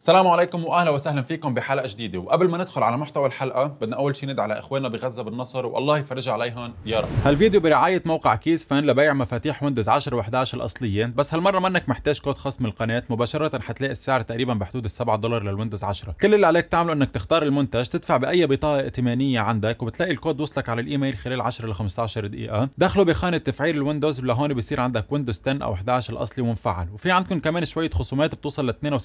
السلام عليكم واهلا وسهلا فيكم بحلقه جديده وقبل ما ندخل على محتوى الحلقه بدنا اول شيء ندعي على اخواننا بغزه بالنصر والله يفرجها عليهم يا رب هالفيديو برعايه موقع كيس فان لبيع مفاتيح ويندوز 10 و11 الاصليه بس هالمره منك محتاج كود خصم القناه مباشره حتلاقي السعر تقريبا بحدود ال7 دولار للويندوز 10 كل اللي عليك تعمله انك تختار المنتج تدفع باي بطاقه ائتمانيه عندك وبتلاقي الكود وصلك على الايميل خلال 10 ل 15 دقيقه دخله بخانه تفعيل الويندوز ولهون بصير عندك ويندوز 10 او 11 الاصلي ومفعل وفي عندكم كمان شويه خصومات بتوصل ل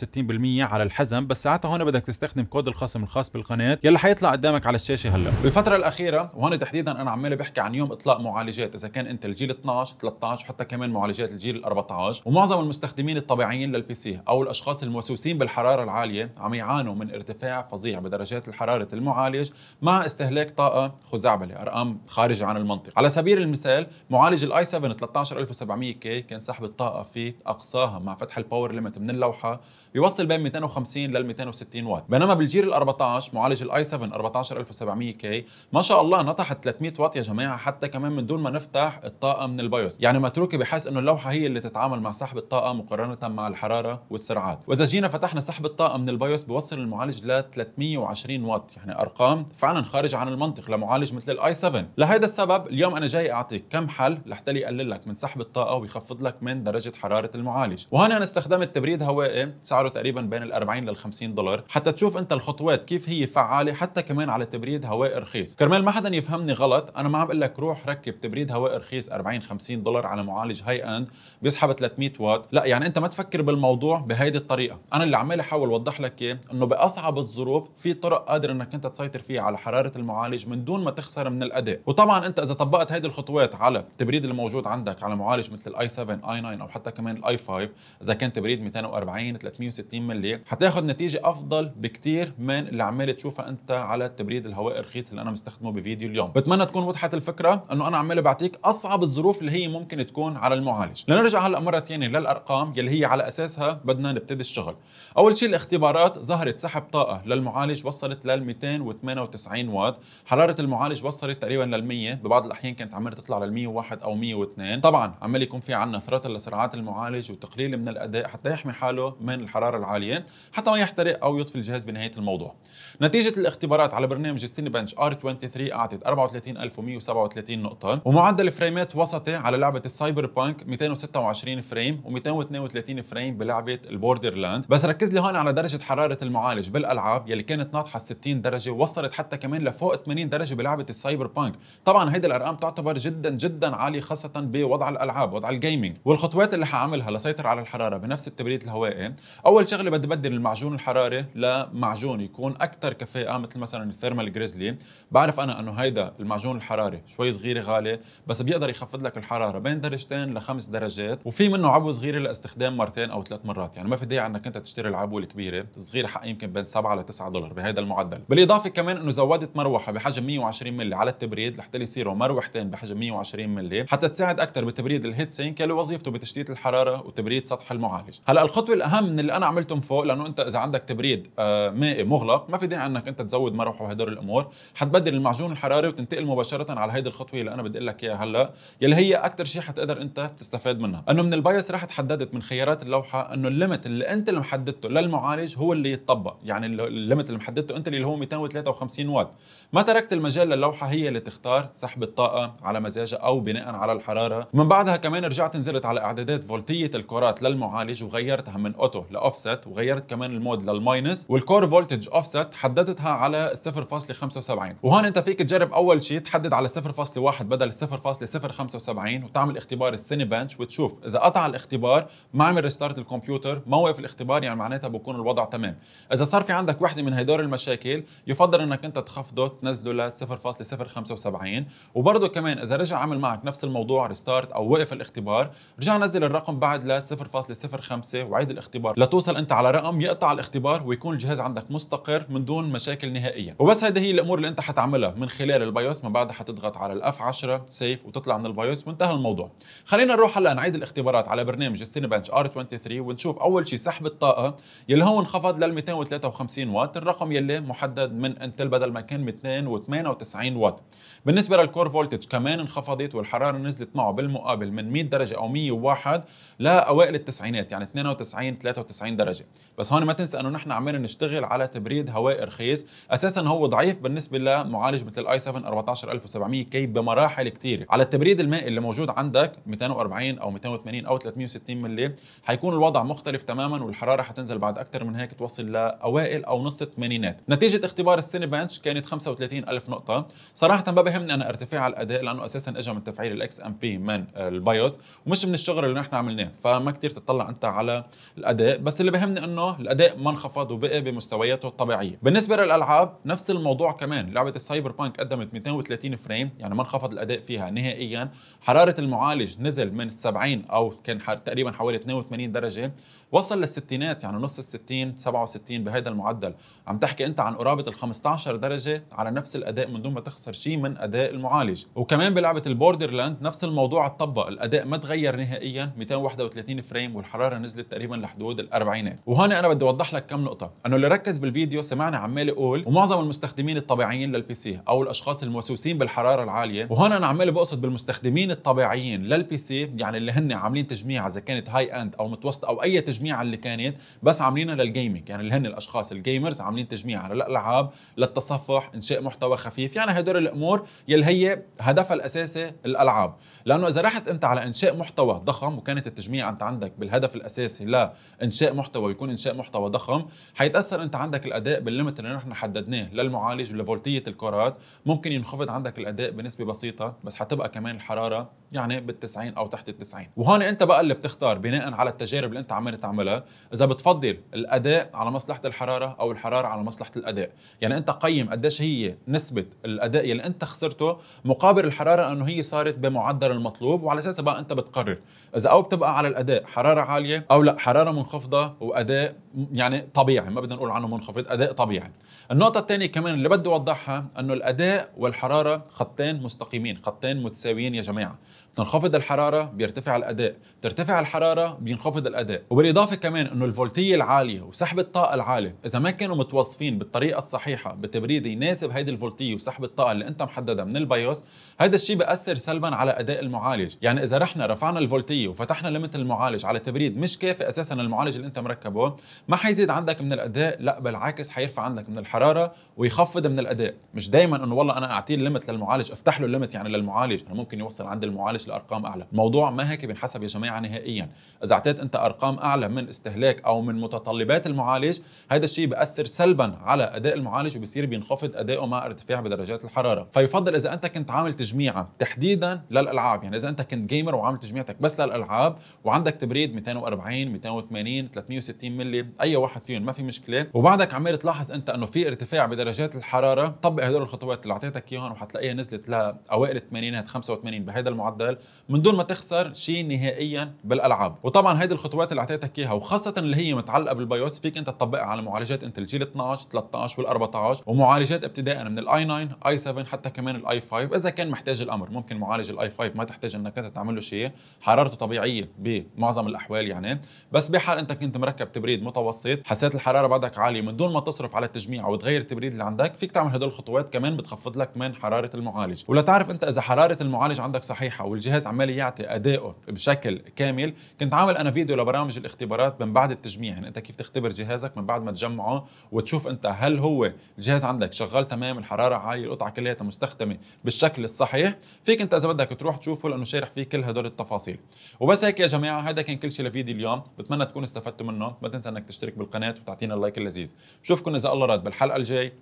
62% على الحزم بس ساعتها هون بدك تستخدم كود الخصم الخاص بالقناه يلي حيطلع قدامك على الشاشه هلا بالفتره الاخيره وهون تحديدا انا عمال بحكي عن يوم اطلاق معالجات اذا كان انت الجيل 12 13 وحتى كمان معالجات الجيل 14 ومعظم المستخدمين الطبيعيين للبي سي او الاشخاص الموسوسين بالحراره العاليه عم يعانوا من ارتفاع فظيع بدرجات الحراره المعالج مع استهلاك طاقه خزعبله ارقام خارجه عن المنطق على سبيل المثال معالج الاي 7 13700 كي كان سحب الطاقه فيه اقصاها مع فتح الباور ليميت من اللوحه بيوصل بين 250 250 لل 260 واط بينما بالجيل ال 14 معالج الاي 7 14700 كي ما شاء الله نطحت 300 واط يا جماعه حتى كمان من دون ما نفتح الطاقه من البايوس يعني متروكه بحس انه اللوحه هي اللي تتعامل مع سحب الطاقه مقارنه مع الحراره والسرعات واذا جينا فتحنا سحب الطاقه من البايوس بوصل المعالج ل 320 واط يعني ارقام فعلا خارج عن المنطق لمعالج مثل الاي 7 لهذا السبب اليوم انا جاي اعطيك كم حل لحتى يقلل لك من سحب الطاقه ويخفض لك من درجه حراره المعالج وهنا انا استخدمت تبريد هوائي سعره تقريبا بين ال 40 لل 50 دولار حتى تشوف انت الخطوات كيف هي فعاله حتى كمان على تبريد هواء رخيص كرمال ما حدا يفهمني غلط انا ما عم بقول لك روح ركب تبريد هواء رخيص 40 50 دولار على معالج هاي اند بيسحب 300 واط لا يعني انت ما تفكر بالموضوع بهيدي الطريقه انا اللي عمال احاول اوضح لك اياه انه باصعب الظروف في طرق قادر انك انت تسيطر فيها على حراره المعالج من دون ما تخسر من الاداء وطبعا انت اذا طبقت هيدي الخطوات على التبريد اللي موجود عندك على معالج مثل الاي 7 اي 9 او حتى كمان الاي 5 اذا كان تبريد 240 360 ملي حتاخذ نتيجه افضل بكتير من اللي عمال تشوفها انت على التبريد الهوائي الرخيص اللي انا مستخدمه بفيديو اليوم بتمنى تكون وضحت الفكره انه انا عمال بعطيك اصعب الظروف اللي هي ممكن تكون على المعالج لنرجع هلا مره ثانيه للارقام يلي هي على اساسها بدنا نبتدي الشغل اول شيء الاختبارات ظهرت سحب طاقه للمعالج وصلت لل 298 واط حراره المعالج وصلت تقريبا لل 100 ببعض الاحيان كانت عمال تطلع لل 101 او 102 طبعا عمال يكون في عندنا ثرات لسرعات المعالج وتقليل من الاداء حتى يحمي حاله من الحراره العاليه حتى ما يحترق أو يطفي الجهاز بنهاية الموضوع نتيجة الاختبارات على برنامج السيني بنش ار 23 أعطت 34137 نقطة ومعدل فريمات وسطي على لعبة السايبر بانك 226 فريم و232 فريم بلعبة البوردر لاند بس ركز لي هون على درجة حرارة المعالج بالألعاب يلي كانت ناطحة 60 درجة وصلت حتى كمان لفوق 80 درجة بلعبة السايبر بانك طبعا هيدي الأرقام تعتبر جدا جدا عالية خاصة بوضع الألعاب وضع الجيمنج والخطوات اللي حعملها لسيطر على الحرارة بنفس التبريد الهوائي أول شغلة بدي بدي بحضر المعجون الحراري لمعجون يكون اكثر كفاءه مثل مثلا الثيرمال جريزلي بعرف انا انه هيدا المعجون الحراري شوي صغير غالي بس بيقدر يخفض لك الحراره بين درجتين لخمس درجات وفي منه عبوه صغيره لاستخدام مرتين او ثلاث مرات يعني ما في داعي انك انت تشتري العبوه الكبيره الصغيره حق يمكن بين 7 ل 9 دولار بهذا المعدل بالاضافه كمان انه زودت مروحه بحجم 120 ملي على التبريد لحتى يصيروا مروحتين بحجم 120 ملي حتى تساعد اكثر بتبريد الهيت سينك اللي وظيفته بتشتيت الحراره وتبريد سطح المعالج هلا الخطوه الاهم من اللي انا عملته فوق لانه انت اذا عندك تبريد آه، مائي مغلق ما في داعي انك انت تزود مروحه وهدول الامور حتبدل المعجون الحراري وتنتقل مباشره على هيدي الخطوه اللي انا بدي اقول لك اياها هلا يلي هي اكثر شيء حتقدر انت تستفاد منها انه من البايس راح تحددت من خيارات اللوحه انه الليمت اللي انت اللي محددته للمعالج هو اللي يتطبق يعني الليمت اللي محددته انت اللي هو 253 واط ما تركت المجال للوحه هي اللي تختار سحب الطاقه على مزاجها او بناء على الحراره من بعدها كمان رجعت نزلت على اعدادات فولتيه الكرات للمعالج وغيرتها من اوتو لاوفست وغيرت حددت كمان المود للماينس والكور فولتج اوفست حددتها على 0.75 وهون انت فيك تجرب اول شيء تحدد على 0.1 بدل 0.075 وتعمل اختبار السيني بنش وتشوف اذا قطع الاختبار ما عمل ريستارت الكمبيوتر ما وقف الاختبار يعني معناتها بكون الوضع تمام اذا صار في عندك وحده من هدول المشاكل يفضل انك انت تخفضه تنزله ل 0.075 وبرضه كمان اذا رجع عمل معك نفس الموضوع ريستارت او وقف الاختبار رجع نزل الرقم بعد ل 0.05 وعيد الاختبار لتوصل انت على رقم النظام يقطع الاختبار ويكون الجهاز عندك مستقر من دون مشاكل نهائيه وبس هذه هي الامور اللي انت حتعملها من خلال البايوس ما بعدها حتضغط على الاف 10 سيف وتطلع من البايوس وانتهى الموضوع خلينا نروح هلا نعيد الاختبارات على برنامج السيني بنش ار 23 ونشوف اول شيء سحب الطاقه يلي هو انخفض لل 253 واط الرقم يلي محدد من انتل بدل ما كان 298 واط بالنسبه للكور فولتج كمان انخفضت والحراره نزلت معه بالمقابل من 100 درجه او 101 لاوائل التسعينات يعني 92 93 درجه بس بس هون ما تنسى انه نحن عمالين نشتغل على تبريد هواء رخيص اساسا هو ضعيف بالنسبه لمعالج مثل الاي 7 14700 كي بمراحل كثيره على التبريد المائي اللي موجود عندك 240 او 280 او 360 ملي حيكون الوضع مختلف تماما والحراره حتنزل بعد اكثر من هيك توصل لاوائل او نص الثمانينات نتيجه اختبار السيني بنش كانت 35000 نقطه صراحه ما بهمني انا ارتفاع الاداء لانه اساسا اجى من تفعيل الاكس ام بي من البايوس ومش من الشغل اللي نحن عملناه فما كثير تطلع انت على الاداء بس اللي بهمني انه الاداء ما انخفض وبقي بمستوياته الطبيعيه بالنسبه للالعاب نفس الموضوع كمان لعبه السايبر بانك قدمت 230 فريم يعني ما انخفض الاداء فيها نهائيا حراره المعالج نزل من 70 او كان تقريبا حوالي 82 درجه وصل للستينات يعني نص الستين 67 بهذا المعدل عم تحكي انت عن قرابه ال 15 درجه على نفس الاداء من دون ما تخسر شيء من اداء المعالج وكمان بلعبه البوردر لاند نفس الموضوع اتطبق الاداء ما تغير نهائيا 231 فريم والحراره نزلت تقريبا لحدود الاربعينات وهون انا بدي اوضح لك كم نقطه انه اللي ركز بالفيديو سمعنا عمال يقول ومعظم المستخدمين الطبيعيين للبي سي او الاشخاص الموسوسين بالحراره العاليه وهون انا عمال بقصد بالمستخدمين الطبيعيين للبي سي يعني اللي هن عاملين تجميع اذا كانت هاي اند او متوسطه او اي تجميع اللي كانت بس عاملينها للجيمنج يعني اللي هن الاشخاص الجيمرز عاملين تجميع على الالعاب للتصفح انشاء محتوى خفيف يعني هدول الامور يلي هي هدفها الاساسي الالعاب لانه اذا رحت انت على انشاء محتوى ضخم وكانت التجميع انت عندك بالهدف الاساسي لانشاء محتوى ويكون انشاء محتوى ضخم حيتاثر انت عندك الاداء بالليمت اللي نحن حددناه للمعالج ولفولتيه الكرات ممكن ينخفض عندك الاداء بنسبه بسيطه بس حتبقى كمان الحراره يعني بال90 او تحت ال90 وهون انت بقى اللي بتختار بناء على التجارب اللي انت عم تعملها اذا بتفضل الاداء على مصلحه الحراره او الحراره على مصلحه الاداء يعني انت قيم قديش هي نسبه الاداء اللي انت خسرته مقابل الحراره انه هي صارت بمعدل المطلوب وعلى اساسها بقى انت بتقرر اذا او بتبقى على الاداء حراره عاليه او لا حراره منخفضه واداء يعني طبيعي ما بدنا نقول عنه منخفض اداء طبيعي النقطه الثانيه كمان اللي بدي اوضحها انه الاداء والحراره خطين مستقيمين خطين متساويين يا جماعه بتنخفض الحراره بيرتفع الاداء بترتفع الحراره بينخفض الاداء وبالاضافه كمان انه الفولتيه العاليه وسحب الطاقه العاليه اذا ما كانوا متوصفين بالطريقه الصحيحه بتبريد يناسب هيدي الفولتيه وسحب الطاقه اللي انت محددها من البيوس هذا الشيء بياثر سلبا على اداء المعالج يعني اذا رحنا رفعنا الفولتيه وفتحنا ليمت المعالج على تبريد مش كافي اساسا المعالج اللي انت مركبه ما حيزيد عندك من الاداء لا بالعكس حيرفع عندك من الحراره ويخفض من الاداء مش دايما انه والله انا اعطيه الليمت للمعالج افتح له الليمت يعني للمعالج انا ممكن يوصل عند المعالج لارقام اعلى الموضوع ما هيك بينحسب يا جماعه نهائيا اذا اعطيت انت ارقام اعلى من استهلاك او من متطلبات المعالج هذا الشيء بياثر سلبا على اداء المعالج وبصير بينخفض ادائه مع ارتفاع بدرجات الحراره فيفضل اذا انت كنت عامل تجميعه تحديدا للالعاب يعني اذا انت كنت جيمر وعامل تجميعتك بس للالعاب وعندك تبريد 240 280 360 ملي اي واحد فيهم ما في مشكله وبعدك عمال تلاحظ انت انه في ارتفاع بدرجات الحراره طبق هدول الخطوات اللي اعطيتك اياهم وحتلاقيها نزلت لاوائل الثمانينات 85 بهذا المعدل من دون ما تخسر شيء نهائيا بالالعاب وطبعا هيدي الخطوات اللي اعطيتك اياها وخاصه اللي هي متعلقه بالبيوس فيك انت تطبقها على معالجات انت الجيل 12 13 وال14 ومعالجات ابتداء من الاي 9 اي 7 حتى كمان الاي 5 اذا كان محتاج الامر ممكن معالج الاي 5 ما تحتاج انك انت تعمل له شيء حرارته طبيعيه بمعظم الاحوال يعني بس بحال انت كنت مركب تبريد متوسط حساسيه الحراره بعدك عاليه من دون ما تصرف على التجميع او تغير التبريد اللي عندك فيك تعمل هدول الخطوات كمان بتخفض لك من حراره المعالج ولتعرف انت اذا حراره المعالج عندك صحيحه والجهاز عمال يعطي ادائه بشكل كامل كنت عامل انا فيديو لبرامج الاختبارات من بعد التجميع يعني انت كيف تختبر جهازك من بعد ما تجمعه وتشوف انت هل هو الجهاز عندك شغال تمام الحراره عاليه القطعه كلها مستخدمه بالشكل الصحيح فيك انت اذا بدك تروح تشوفه لانه شارح فيه كل هدول التفاصيل وبس هيك يا جماعه هذا كان كل شيء لفيديو اليوم بتمنى تكونوا استفدتوا منه ما تنسى انك تشترك بالقناه وتعطينا اللايك اللذيذ بشوفكم اذا الله راد بالحلقه الجاي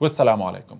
والسلام عليكم